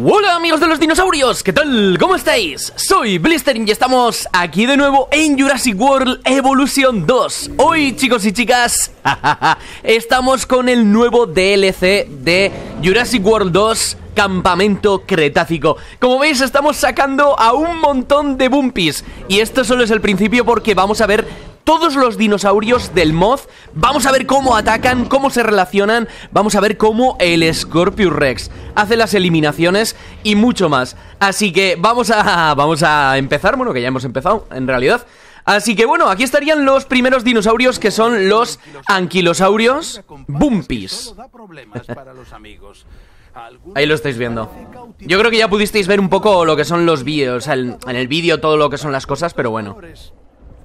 Hola amigos de los dinosaurios, ¿qué tal? ¿Cómo estáis? Soy Blistering y estamos aquí de nuevo en Jurassic World Evolution 2 Hoy chicos y chicas, estamos con el nuevo DLC de Jurassic World 2 Campamento Cretácico Como veis estamos sacando a un montón de Bumpies Y esto solo es el principio porque vamos a ver todos los dinosaurios del Moth. Vamos a ver cómo atacan, cómo se relacionan, vamos a ver cómo el Scorpius Rex hace las eliminaciones y mucho más. Así que vamos a, vamos a empezar, bueno, que ya hemos empezado en realidad. Así que bueno, aquí estarían los primeros dinosaurios que son los anquilosaurios bumpis. Ahí lo estáis viendo. Yo creo que ya pudisteis ver un poco lo que son los vídeos, o sea, en el vídeo todo lo que son las cosas, pero bueno.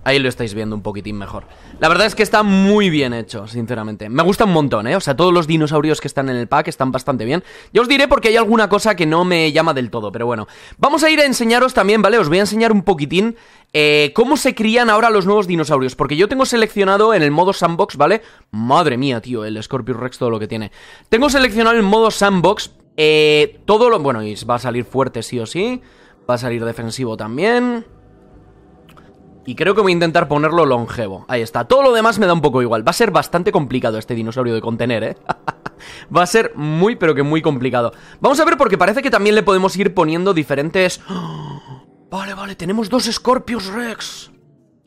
Ahí lo estáis viendo un poquitín mejor. La verdad es que está muy bien hecho, sinceramente. Me gusta un montón, ¿eh? O sea, todos los dinosaurios que están en el pack están bastante bien. Yo os diré porque hay alguna cosa que no me llama del todo, pero bueno. Vamos a ir a enseñaros también, ¿vale? Os voy a enseñar un poquitín eh, cómo se crían ahora los nuevos dinosaurios. Porque yo tengo seleccionado en el modo sandbox, ¿vale? Madre mía, tío, el Scorpius Rex todo lo que tiene. Tengo seleccionado el modo sandbox. Eh, todo lo... Bueno, y va a salir fuerte sí o sí. Va a salir defensivo también. Y creo que voy a intentar ponerlo longevo. Ahí está. Todo lo demás me da un poco igual. Va a ser bastante complicado este dinosaurio de contener, ¿eh? Va a ser muy, pero que muy complicado. Vamos a ver porque parece que también le podemos ir poniendo diferentes... Vale, vale, tenemos dos Scorpius Rex.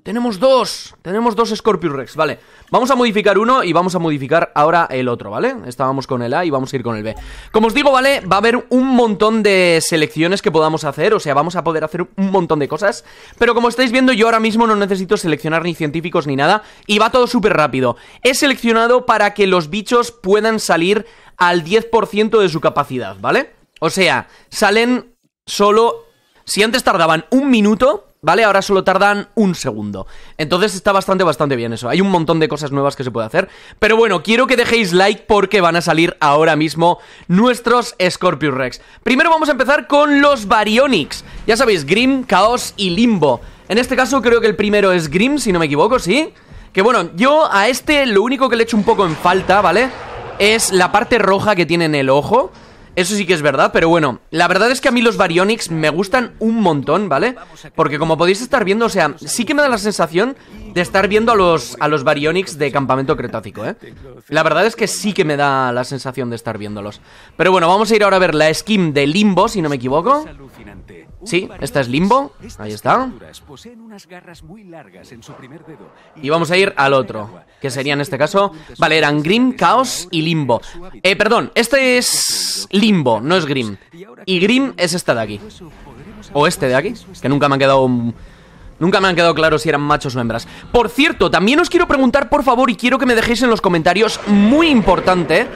Tenemos dos, tenemos dos Scorpius Rex, vale Vamos a modificar uno y vamos a modificar ahora el otro, ¿vale? Estábamos con el A y vamos a ir con el B Como os digo, ¿vale? Va a haber un montón de selecciones que podamos hacer O sea, vamos a poder hacer un montón de cosas Pero como estáis viendo, yo ahora mismo no necesito seleccionar ni científicos ni nada Y va todo súper rápido He seleccionado para que los bichos puedan salir al 10% de su capacidad, ¿vale? O sea, salen solo... Si antes tardaban un minuto, ¿vale? Ahora solo tardan un segundo. Entonces está bastante, bastante bien eso. Hay un montón de cosas nuevas que se puede hacer. Pero bueno, quiero que dejéis like porque van a salir ahora mismo nuestros Scorpius Rex. Primero vamos a empezar con los Baryonyx. Ya sabéis, Grim, Caos y Limbo. En este caso creo que el primero es Grim, si no me equivoco, ¿sí? Que bueno, yo a este lo único que le echo un poco en falta, ¿vale? Es la parte roja que tiene en el ojo eso sí que es verdad, pero bueno, la verdad es que a mí los Baryonyx me gustan un montón, ¿vale? Porque como podéis estar viendo, o sea, sí que me da la sensación de estar viendo a los, a los de Campamento Cretácico, ¿eh? La verdad es que sí que me da la sensación de estar viéndolos. Pero bueno, vamos a ir ahora a ver la skin de Limbo, si no me equivoco. Sí, esta es Limbo. Ahí está. Y vamos a ir al otro, que sería en este caso... Vale, eran Grim, Chaos y Limbo. Eh, perdón, este es Limbo, no es Grim. Y Grim es esta de aquí. O este de aquí, que nunca me han quedado... Nunca me han quedado claro si eran machos o hembras. Por cierto, también os quiero preguntar, por favor, y quiero que me dejéis en los comentarios, muy importante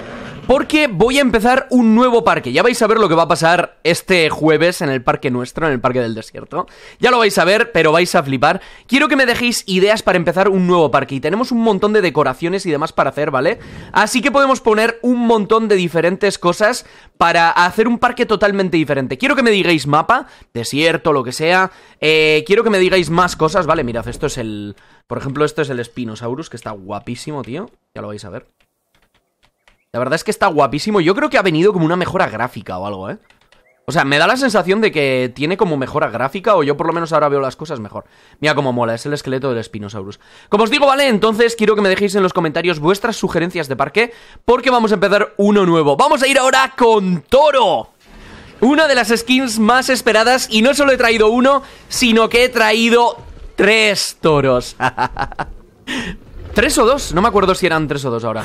porque voy a empezar un nuevo parque. Ya vais a ver lo que va a pasar este jueves en el parque nuestro, en el parque del desierto. Ya lo vais a ver, pero vais a flipar. Quiero que me dejéis ideas para empezar un nuevo parque y tenemos un montón de decoraciones y demás para hacer, ¿vale? Así que podemos poner un montón de diferentes cosas para hacer un parque totalmente diferente. Quiero que me digáis mapa, desierto, lo que sea. Eh, quiero que me digáis más cosas, ¿vale? Mirad, esto es el... Por ejemplo, esto es el Spinosaurus, que está guapísimo, tío. Ya lo vais a ver. La verdad es que está guapísimo. Yo creo que ha venido como una mejora gráfica o algo, ¿eh? O sea, me da la sensación de que tiene como mejora gráfica o yo por lo menos ahora veo las cosas mejor. Mira cómo mola, es el esqueleto del Spinosaurus. Como os digo, vale, entonces quiero que me dejéis en los comentarios vuestras sugerencias de parque porque vamos a empezar uno nuevo. Vamos a ir ahora con Toro. Una de las skins más esperadas y no solo he traído uno, sino que he traído tres toros. ¿Tres o dos? No me acuerdo si eran tres o dos ahora.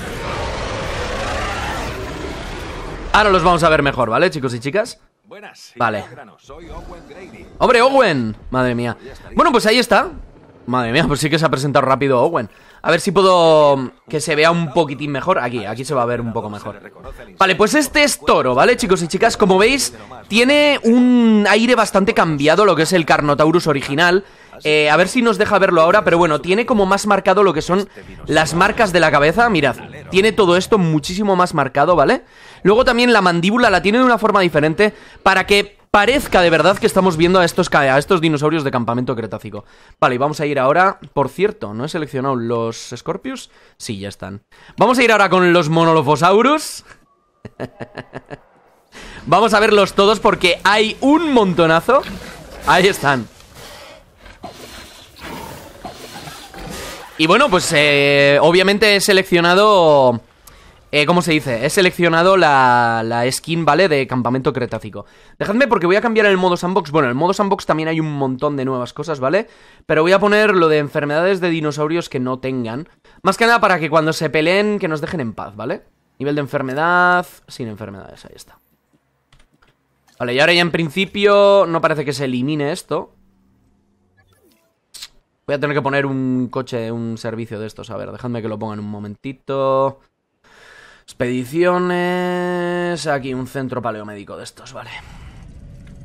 Ahora los vamos a ver mejor, ¿vale, chicos y chicas? Buenas. Vale. Hombre, Owen. Madre mía. Bueno, pues ahí está. Madre mía, pues sí que se ha presentado rápido Owen. A ver si puedo mm, que se vea un poquitín mejor. Aquí, aquí se va a ver un poco mejor. Vale, pues este es Toro, ¿vale, chicos y chicas? Como veis, tiene un aire bastante cambiado lo que es el Carnotaurus original. Eh, a ver si nos deja verlo ahora, pero bueno, tiene como más marcado lo que son este las marcas de la cabeza. Mirad, tiene todo esto muchísimo más marcado, ¿vale? vale Luego también la mandíbula la tiene de una forma diferente para que parezca de verdad que estamos viendo a estos, a estos dinosaurios de campamento cretácico. Vale, y vamos a ir ahora... Por cierto, ¿no he seleccionado los Scorpius? Sí, ya están. Vamos a ir ahora con los Monolophosaurus. vamos a verlos todos porque hay un montonazo. Ahí están. Y bueno, pues eh, obviamente he seleccionado eh, ¿cómo se dice? He seleccionado la, la, skin, ¿vale? De Campamento Cretácico. Dejadme porque voy a cambiar el modo sandbox. Bueno, en el modo sandbox también hay un montón de nuevas cosas, ¿vale? Pero voy a poner lo de enfermedades de dinosaurios que no tengan. Más que nada para que cuando se peleen, que nos dejen en paz, ¿vale? Nivel de enfermedad, sin enfermedades, ahí está. Vale, y ahora ya en principio no parece que se elimine esto. Voy a tener que poner un coche, un servicio de estos. A ver, dejadme que lo ponga en un momentito. Expediciones... Aquí un centro paleomédico de estos, vale.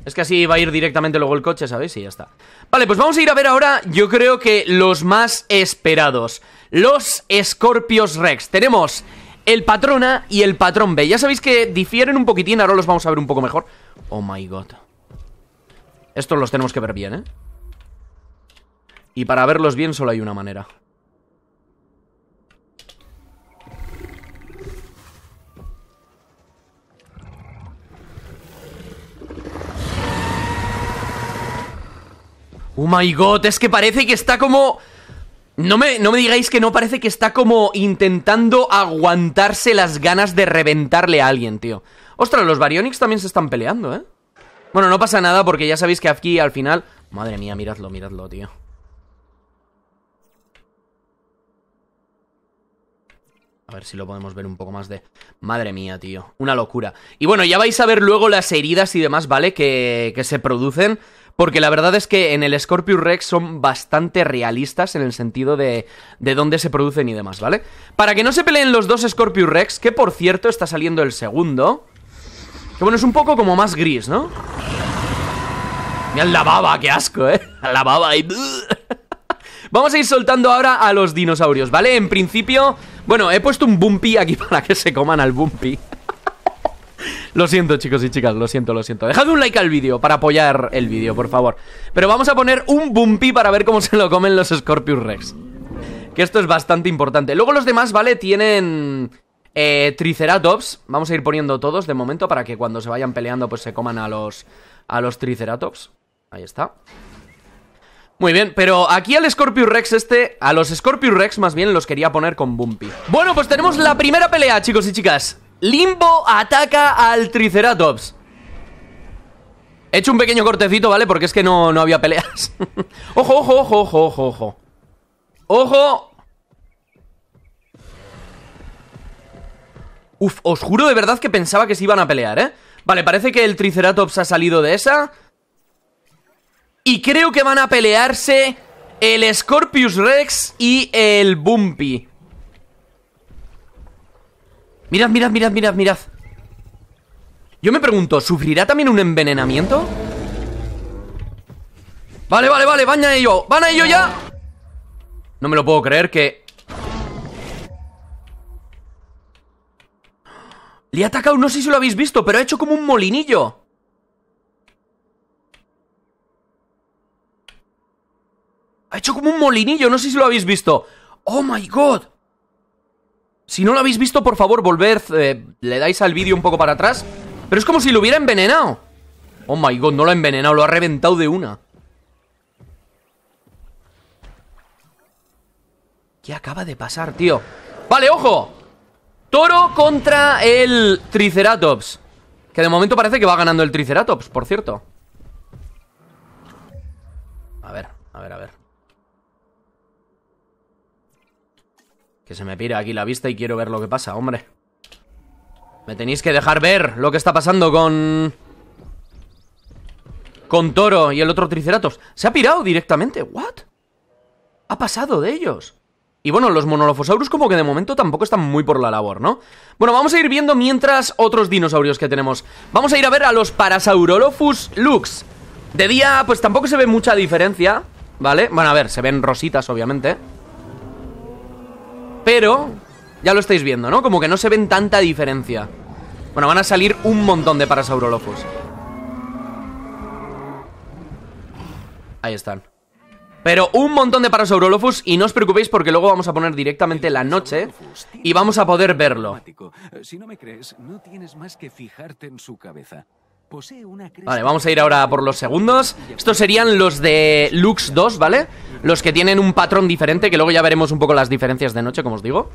Es que así va a ir directamente luego el coche, ¿sabéis? Y ya está. Vale, pues vamos a ir a ver ahora, yo creo que los más esperados. Los Scorpios Rex. Tenemos el Patrona y el patrón B. Ya sabéis que difieren un poquitín, ahora los vamos a ver un poco mejor. Oh my god. Estos los tenemos que ver bien, ¿eh? Y para verlos bien solo hay una manera. Oh my god, es que parece que está como... No me, no me digáis que no parece que está como intentando aguantarse las ganas de reventarle a alguien, tío. Ostras, los Baryonyx también se están peleando, ¿eh? Bueno, no pasa nada porque ya sabéis que aquí al final... Madre mía, miradlo, miradlo, tío. A ver si lo podemos ver un poco más de... Madre mía, tío. Una locura. Y bueno, ya vais a ver luego las heridas y demás, ¿vale? Que, que se producen. Porque la verdad es que en el Scorpius Rex son bastante realistas en el sentido de, de dónde se producen y demás, ¿vale? Para que no se peleen los dos Scorpius Rex, que por cierto está saliendo el segundo. Que bueno, es un poco como más gris, ¿no? Mira la baba, qué asco, ¿eh? La baba y... Vamos a ir soltando ahora a los dinosaurios, ¿vale? En principio, bueno, he puesto un Bumpy aquí para que se coman al Bumpy lo siento, chicos y chicas, lo siento, lo siento. Dejad un like al vídeo para apoyar el vídeo, por favor. Pero vamos a poner un bumpy para ver cómo se lo comen los Scorpius Rex. Que esto es bastante importante. Luego los demás, ¿vale? Tienen... Eh, triceratops, vamos a ir poniendo todos de momento para que cuando se vayan peleando pues se coman a los, a los Triceratops. Ahí está. Muy bien, pero aquí al Scorpius Rex este, a los Scorpius Rex más bien los quería poner con Bumpy. Bueno, pues tenemos la primera pelea, chicos y chicas. Limbo ataca al Triceratops He hecho un pequeño cortecito, ¿vale? Porque es que no, no había peleas Ojo, ojo, ojo, ojo, ojo, ojo ¡Ojo! Uf, os juro de verdad que pensaba que se iban a pelear, ¿eh? Vale, parece que el Triceratops ha salido de esa Y creo que van a pelearse el Scorpius Rex y el Bumpy Mirad, mirad, mirad, mirad, mirad. Yo me pregunto, ¿sufrirá también un envenenamiento? Vale, vale, vale, baña ello. ¡Van a ello ya! No me lo puedo creer que... Le ha atacado, no sé si lo habéis visto, pero ha hecho como un molinillo. Ha hecho como un molinillo, no sé si lo habéis visto. ¡Oh, my God! Si no lo habéis visto, por favor, volved, eh, le dais al vídeo un poco para atrás. Pero es como si lo hubiera envenenado. Oh my god, no lo ha envenenado, lo ha reventado de una. ¿Qué acaba de pasar, tío? Vale, ojo. Toro contra el Triceratops. Que de momento parece que va ganando el Triceratops, por cierto. A ver, a ver, a ver. Que se me pira aquí la vista y quiero ver lo que pasa, hombre. Me tenéis que dejar ver lo que está pasando con... Con Toro y el otro Triceratops. Se ha pirado directamente. ¿What? Ha pasado de ellos. Y bueno, los monolophosaurus como que de momento tampoco están muy por la labor, ¿no? Bueno, vamos a ir viendo mientras otros dinosaurios que tenemos. Vamos a ir a ver a los Parasaurolophus lux. De día, pues tampoco se ve mucha diferencia, ¿vale? Bueno, a ver, se ven rositas, obviamente pero ya lo estáis viendo, ¿no? Como que no se ven tanta diferencia. Bueno, van a salir un montón de Parasaurolophus. Ahí están. Pero un montón de Parasaurolophus y no os preocupéis porque luego vamos a poner directamente la noche y vamos a poder verlo. Si no me crees, no tienes más que fijarte en su cabeza. Vale, vamos a ir ahora por los segundos. Estos serían los de Lux 2, ¿vale? Los que tienen un patrón diferente, que luego ya veremos un poco las diferencias de noche, como os digo.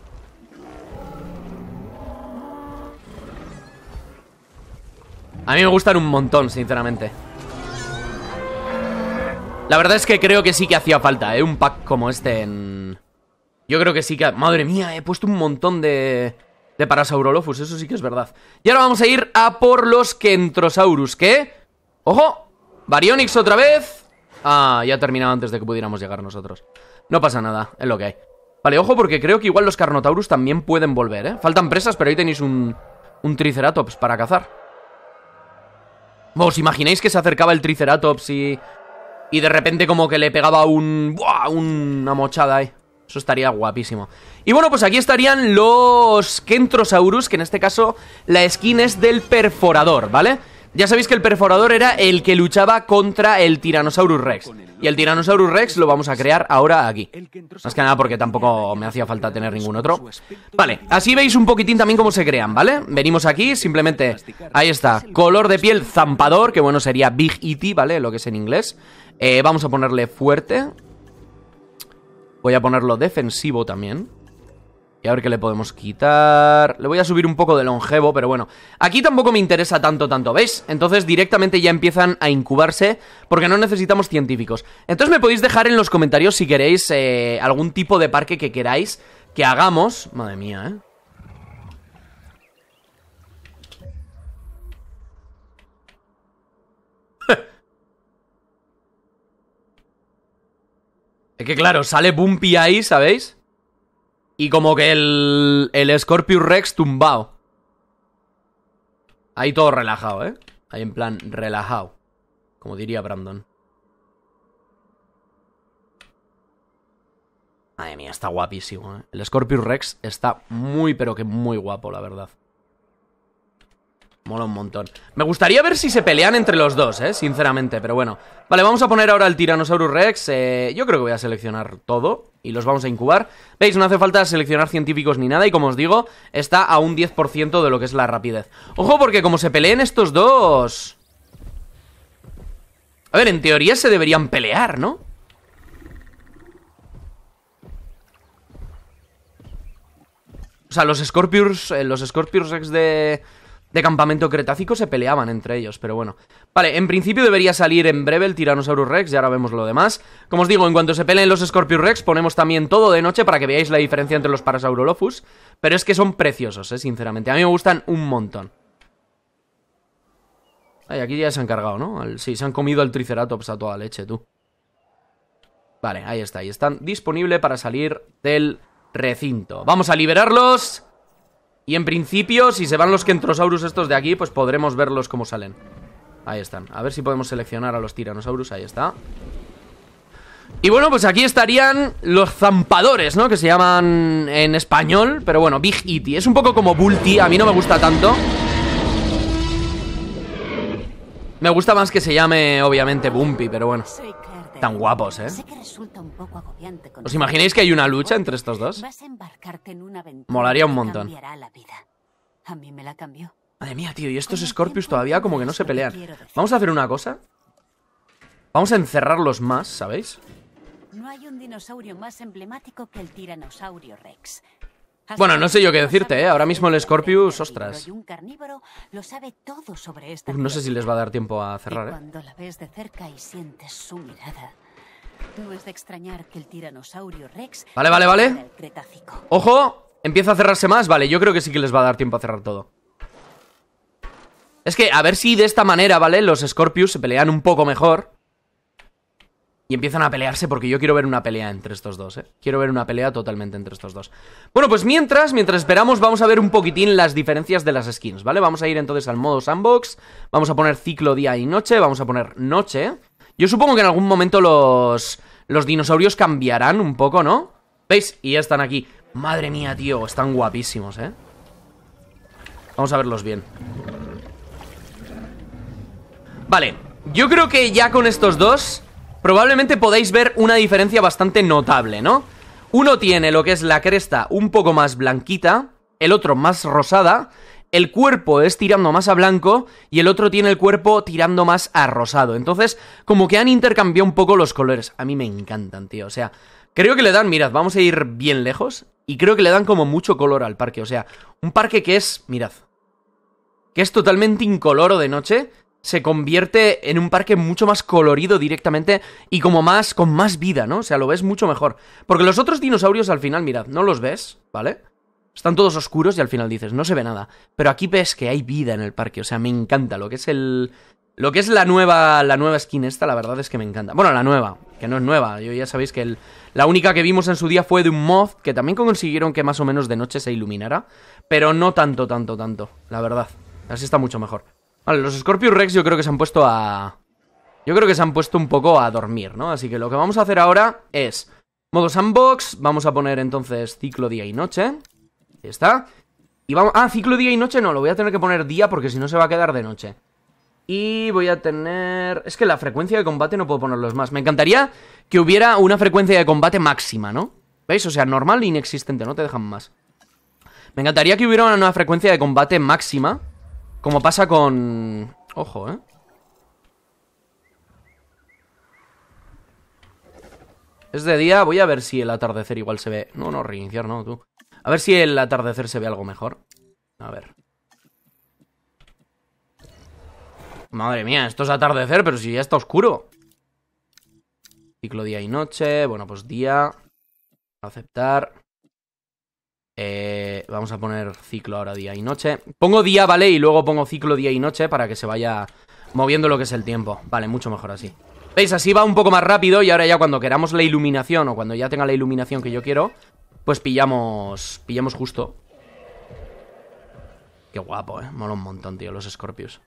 A mí me gustan un montón, sinceramente. La verdad es que creo que sí que hacía falta, ¿eh? Un pack como este en... Yo creo que sí que... Madre mía, he puesto un montón de de Parasaurolophus, eso sí que es verdad. Y ahora vamos a ir a por los Kentrosaurus, ¿Qué? ¡Ojo! Baryonyx otra vez. Ah, ya terminado antes de que pudiéramos llegar nosotros. No pasa nada, es lo que hay. Vale, ojo porque creo que igual los Carnotaurus también pueden volver, ¿eh? Faltan presas, pero ahí tenéis un, un Triceratops para cazar. ¿Os imagináis que se acercaba el Triceratops y... Y de repente como que le pegaba un... ¡buah! Una mochada eh eso estaría guapísimo. Y bueno, pues aquí estarían los Kentrosaurus, que en este caso la skin es del perforador, ¿vale? Ya sabéis que el perforador era el que luchaba contra el Tyrannosaurus Rex. Y el Tyrannosaurus Rex lo vamos a crear ahora aquí. Más que nada porque tampoco me hacía falta tener ningún otro. Vale, así veis un poquitín también cómo se crean, ¿vale? Venimos aquí, simplemente... Ahí está. Color de piel zampador, que bueno, sería Big E.T., ¿vale? Lo que es en inglés. Eh, vamos a ponerle fuerte. Voy a ponerlo defensivo también. Y a ver qué le podemos quitar... Le voy a subir un poco de longevo, pero bueno. Aquí tampoco me interesa tanto, tanto, ¿veis? Entonces directamente ya empiezan a incubarse porque no necesitamos científicos. Entonces me podéis dejar en los comentarios si queréis eh, algún tipo de parque que queráis que hagamos. Madre mía, ¿eh? que claro, sale Bumpy ahí, ¿sabéis? Y como que el, el Scorpius Rex tumbado. Ahí todo relajado, ¿eh? Ahí en plan relajado. Como diría Brandon. Madre mía, está guapísimo, ¿eh? El Scorpius Rex está muy, pero que muy guapo, la verdad. Mola un montón. Me gustaría ver si se pelean entre los dos, ¿eh? Sinceramente, pero bueno. Vale, vamos a poner ahora el Tyrannosaurus Rex. Eh, yo creo que voy a seleccionar todo y los vamos a incubar. ¿Veis? No hace falta seleccionar científicos ni nada y como os digo, está a un 10% de lo que es la rapidez. Ojo, porque como se peleen estos dos... A ver, en teoría se deberían pelear, ¿no? O sea, los Scorpius, eh, los Scorpius Rex de, de campamento cretácico se peleaban entre ellos, pero bueno. Vale, en principio debería salir en breve el Tyrannosaurus Rex, y ahora vemos lo demás. Como os digo, en cuanto se peleen los Scorpius Rex, ponemos también todo de noche para que veáis la diferencia entre los Parasaurolophus, pero es que son preciosos, eh, sinceramente. A mí me gustan un montón. Ay, aquí ya se han cargado, ¿no? Sí, se han comido al Triceratops a toda leche, tú. Vale, ahí está, ahí están. disponibles para salir del recinto. Vamos a liberarlos. Y en principio, si se van los Kentrosaurus estos de aquí, pues podremos verlos como salen. Ahí están. A ver si podemos seleccionar a los Tiranosaurus. Ahí está. Y bueno, pues aquí estarían los zampadores, ¿no? Que se llaman en español. Pero bueno, Big Iti. Es un poco como Bulti. A mí no me gusta tanto. Me gusta más que se llame, obviamente, Bumpy. Pero bueno. Tan guapos, ¿eh? ¿Os imagináis que hay una lucha entre estos dos? Molaría un montón. Madre mía, tío, y estos Scorpius todavía como que no se pelean. Vamos a hacer una cosa. Vamos a encerrarlos más, ¿sabéis? No hay un dinosaurio más emblemático que el tiranosaurio Rex. Bueno, no sé yo qué decirte, ¿eh? Ahora mismo el Scorpius, ostras. no sé si les va a dar tiempo a cerrar, ¿eh? Cuando ves de cerca y sientes su mirada. extrañar que el tiranosaurio Rex Vale, vale, vale. Ojo, empieza a cerrarse más. Vale, yo creo que sí que les va a dar tiempo a cerrar todo. Es que a ver si de esta manera, ¿vale? Los Scorpius se pelean un poco mejor y empiezan a pelearse porque yo quiero ver una pelea entre estos dos, ¿eh? Quiero ver una pelea totalmente entre estos dos. Bueno, pues mientras, mientras esperamos, vamos a ver un poquitín las diferencias de las skins, ¿vale? Vamos a ir entonces al modo sandbox, vamos a poner ciclo día y noche, vamos a poner noche. Yo supongo que en algún momento los, los dinosaurios cambiarán un poco, ¿no? ¿Veis? Y ya están aquí. Madre mía, tío, están guapísimos, ¿eh? Vamos a verlos bien. Vale, yo creo que ya con estos dos probablemente podéis ver una diferencia bastante notable, ¿no? Uno tiene lo que es la cresta un poco más blanquita, el otro más rosada, el cuerpo es tirando más a blanco y el otro tiene el cuerpo tirando más a rosado. Entonces, como que han intercambiado un poco los colores. A mí me encantan, tío. O sea, creo que le dan, mirad, vamos a ir bien lejos y creo que le dan como mucho color al parque. O sea, un parque que es, mirad, que es totalmente incoloro de noche se convierte en un parque mucho más colorido directamente y como más, con más vida, ¿no? O sea, lo ves mucho mejor. Porque los otros dinosaurios al final, mirad, no los ves, ¿vale? Están todos oscuros y al final dices, no se ve nada. Pero aquí ves que hay vida en el parque, o sea, me encanta lo que es el... Lo que es la nueva, la nueva skin esta, la verdad es que me encanta. Bueno, la nueva, que no es nueva. Yo ya sabéis que la única que vimos en su día fue de un mod, que también consiguieron que más o menos de noche se iluminara. Pero no tanto, tanto, tanto, la verdad. Así está mucho mejor. Vale, los Scorpius Rex yo creo que se han puesto a... Yo creo que se han puesto un poco a dormir, ¿no? Así que lo que vamos a hacer ahora es... Modo sandbox, vamos a poner entonces ciclo día y noche. Ahí está. Y vamos... Ah, ciclo día y noche no, lo voy a tener que poner día porque si no se va a quedar de noche. Y voy a tener... Es que la frecuencia de combate no puedo ponerlos más. Me encantaría que hubiera una frecuencia de combate máxima, ¿no? ¿Veis? O sea, normal e inexistente, no te dejan más. Me encantaría que hubiera una nueva frecuencia de combate máxima como pasa con... Ojo, ¿eh? Es de día, voy a ver si el atardecer igual se ve... No, no, reiniciar no, tú. A ver si el atardecer se ve algo mejor. A ver. Madre mía, esto es atardecer, pero si ya está oscuro. Ciclo día y noche. Bueno, pues día. Aceptar. Eh, vamos a poner ciclo ahora día y noche. Pongo día, ¿vale? Y luego pongo ciclo día y noche para que se vaya moviendo lo que es el tiempo. Vale, mucho mejor así. ¿Veis? Así va un poco más rápido y ahora ya cuando queramos la iluminación o cuando ya tenga la iluminación que yo quiero, pues pillamos, pillamos justo. Qué guapo, ¿eh? Mola un montón, tío, los Scorpius.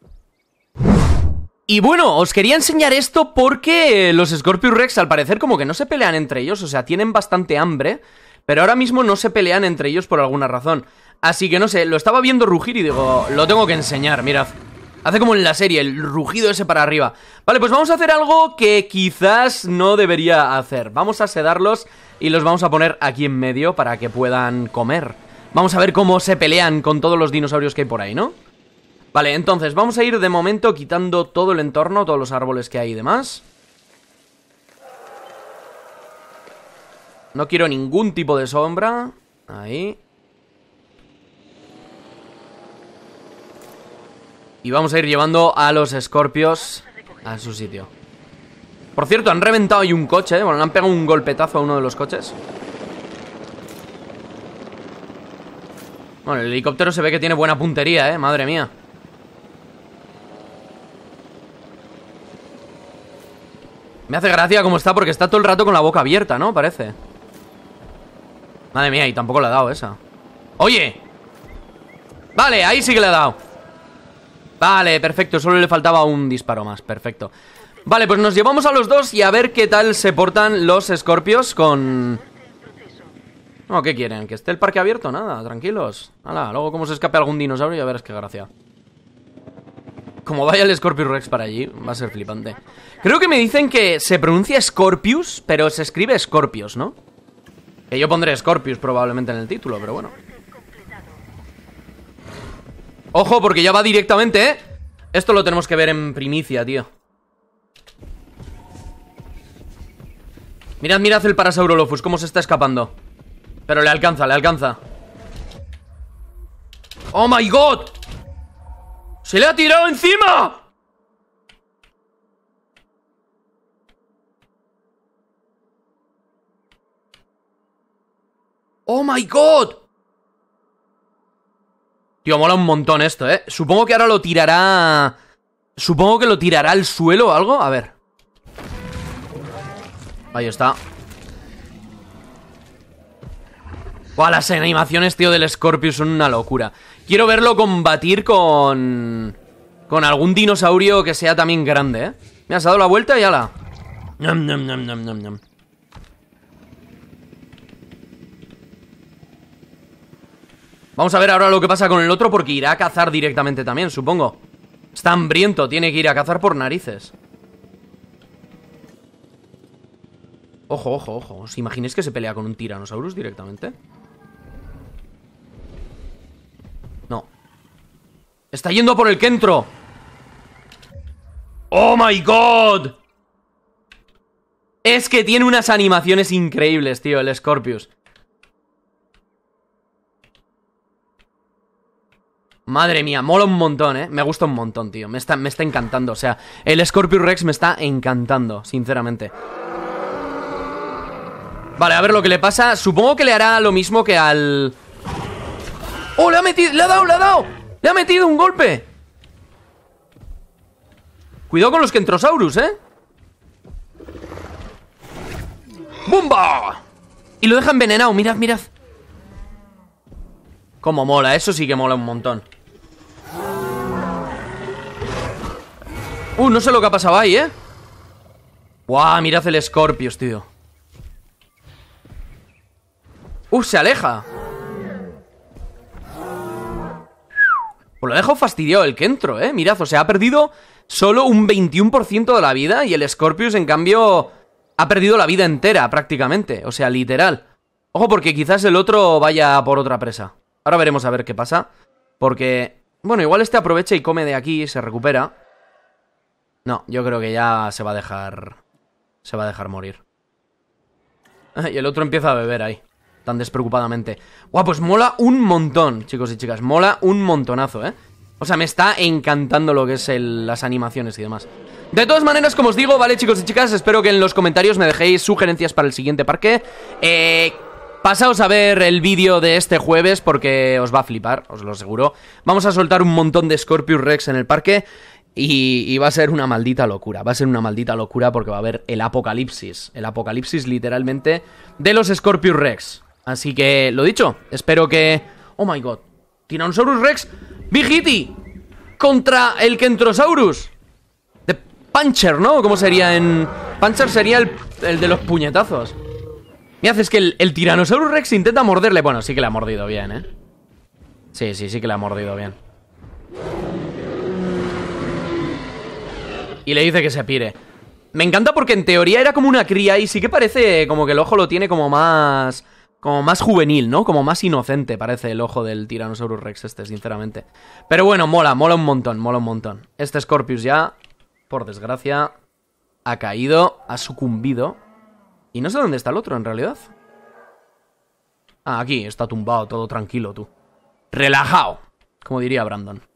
Y bueno, os quería enseñar esto porque los Scorpius Rex al parecer como que no se pelean entre ellos, o sea, tienen bastante hambre... Pero ahora mismo no se pelean entre ellos por alguna razón. Así que no sé, lo estaba viendo rugir y digo, lo tengo que enseñar, mirad. Hace como en la serie, el rugido ese para arriba. Vale, pues vamos a hacer algo que quizás no debería hacer. Vamos a sedarlos y los vamos a poner aquí en medio para que puedan comer. Vamos a ver cómo se pelean con todos los dinosaurios que hay por ahí, ¿no? Vale, entonces vamos a ir de momento quitando todo el entorno, todos los árboles que hay y demás. No quiero ningún tipo de sombra. Ahí. Y vamos a ir llevando a los escorpios a su sitio. Por cierto, han reventado ahí un coche. ¿eh? Bueno, han pegado un golpetazo a uno de los coches. Bueno, el helicóptero se ve que tiene buena puntería, ¿eh? Madre mía. Me hace gracia cómo está porque está todo el rato con la boca abierta, ¿no? Parece. Madre mía, y tampoco le ha dado esa ¡Oye! Vale, ahí sí que le ha dado Vale, perfecto, solo le faltaba un disparo más, perfecto Vale, pues nos llevamos a los dos y a ver qué tal se portan los escorpios con... No, ¿qué quieren? ¿Que esté el parque abierto? Nada, tranquilos Hala, luego como se escape algún dinosaurio ya verás qué gracia Como vaya el Scorpius Rex para allí, va a ser flipante Creo que me dicen que se pronuncia Scorpius, pero se escribe Scorpius, ¿no? Que yo pondré Scorpius probablemente en el título, pero bueno. Ojo, porque ya va directamente, ¿eh? Esto lo tenemos que ver en primicia, tío. Mirad, mirad el Parasaurolophus, cómo se está escapando. Pero le alcanza, le alcanza. ¡Oh, my God! ¡Se le ha tirado encima! ¡Oh my god! Tío, mola un montón esto, ¿eh? Supongo que ahora lo tirará... Supongo que lo tirará al suelo o algo. A ver. Ahí está. Buah, las animaciones, tío, del Scorpius son una locura. Quiero verlo combatir con... Con algún dinosaurio que sea también grande, ¿eh? Me has dado la vuelta y ala. Nom, Vamos a ver ahora lo que pasa con el otro porque irá a cazar directamente también, supongo. Está hambriento, tiene que ir a cazar por narices. Ojo, ojo, ojo. ¿Os imagináis que se pelea con un Tiranosaurus directamente? No. ¡Está yendo por el Kentro! ¡Oh, my God! Es que tiene unas animaciones increíbles, tío, el Scorpius. Madre mía, mola un montón, ¿eh? Me gusta un montón, tío. Me está, me está encantando. O sea, el Scorpius Rex me está encantando, sinceramente. Vale, a ver lo que le pasa. Supongo que le hará lo mismo que al... ¡Oh, le ha metido! ¡Le ha dado, le ha dado! ¡Le ha metido un golpe! Cuidado con los Kentrosaurus, ¿eh? ¡Bumba! Y lo deja envenenado, mirad, mirad. Cómo mola, eso sí que mola un montón. Uh, no sé lo que ha pasado ahí, ¿eh? Guau, mirad el Scorpius, tío Uh, se aleja Pues lo dejo fastidiado el que Kentro, ¿eh? Mirad, o sea, ha perdido solo un 21% de la vida Y el Scorpius, en cambio, ha perdido la vida entera prácticamente O sea, literal Ojo, porque quizás el otro vaya por otra presa Ahora veremos a ver qué pasa Porque, bueno, igual este aprovecha y come de aquí y se recupera no, yo creo que ya se va a dejar... Se va a dejar morir. y el otro empieza a beber ahí. Tan despreocupadamente. Guau, pues mola un montón, chicos y chicas. Mola un montonazo, ¿eh? O sea, me está encantando lo que es las animaciones y demás. De todas maneras, como os digo, vale, chicos y chicas, espero que en los comentarios me dejéis sugerencias para el siguiente parque. Eh, pasaos a ver el vídeo de este jueves porque os va a flipar, os lo aseguro. Vamos a soltar un montón de Scorpius Rex en el parque. Y, va a ser una maldita locura, va a ser una maldita locura porque va a haber el apocalipsis, el apocalipsis literalmente de los Scorpius Rex. Así que, lo dicho, espero que... Oh my god, ¡Tiranosaurus Rex, Vigiti, contra el Kentrosaurus. De Puncher, ¿no? ¿Cómo sería en...? Puncher sería el, de los puñetazos. Me haces que el, el Rex intenta morderle. Bueno, sí que le ha mordido bien, ¿eh? Sí, sí, sí que le ha mordido bien y le dice que se pire. Me encanta porque en teoría era como una cría y sí que parece como que el ojo lo tiene como más. Como más juvenil, ¿no? Como más inocente parece el ojo del Tyrannosaurus Rex este, sinceramente. Pero bueno, mola, mola un montón, mola un montón. Este Scorpius ya, por desgracia, ha caído, ha sucumbido. Y no sé dónde está el otro, en realidad. Ah, aquí, está tumbado, todo tranquilo, tú. Relajado, como diría Brandon.